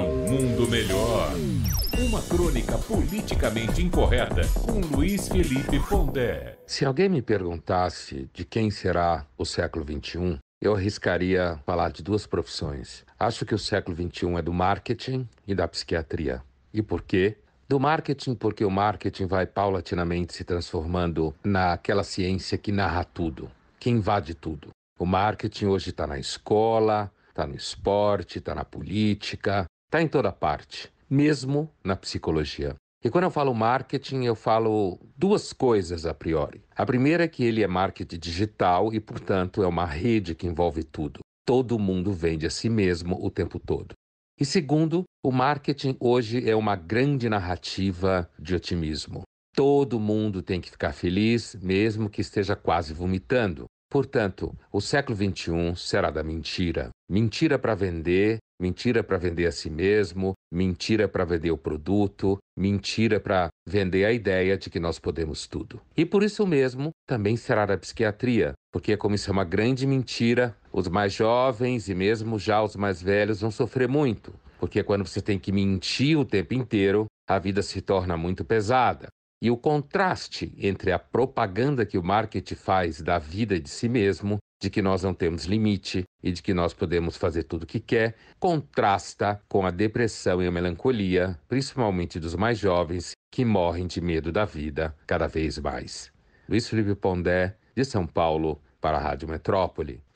um mundo melhor. Uma crônica politicamente incorreta com Luiz Felipe Pondé. Se alguém me perguntasse de quem será o século XXI, eu arriscaria falar de duas profissões. Acho que o século XXI é do marketing e da psiquiatria. E por quê? Do marketing, porque o marketing vai paulatinamente se transformando naquela ciência que narra tudo, que invade tudo. O marketing hoje está na escola, está no esporte, está na política, Está em toda parte, mesmo na psicologia. E quando eu falo marketing, eu falo duas coisas a priori. A primeira é que ele é marketing digital e, portanto, é uma rede que envolve tudo. Todo mundo vende a si mesmo o tempo todo. E segundo, o marketing hoje é uma grande narrativa de otimismo. Todo mundo tem que ficar feliz, mesmo que esteja quase vomitando. Portanto, o século XXI será da mentira. Mentira para vender, mentira para vender a si mesmo, mentira para vender o produto, mentira para vender a ideia de que nós podemos tudo. E por isso mesmo também será da psiquiatria, porque como isso é uma grande mentira, os mais jovens e mesmo já os mais velhos vão sofrer muito, porque quando você tem que mentir o tempo inteiro, a vida se torna muito pesada. E o contraste entre a propaganda que o marketing faz da vida de si mesmo de que nós não temos limite e de que nós podemos fazer tudo o que quer, contrasta com a depressão e a melancolia, principalmente dos mais jovens, que morrem de medo da vida cada vez mais. Luiz Felipe Pondé, de São Paulo, para a Rádio Metrópole.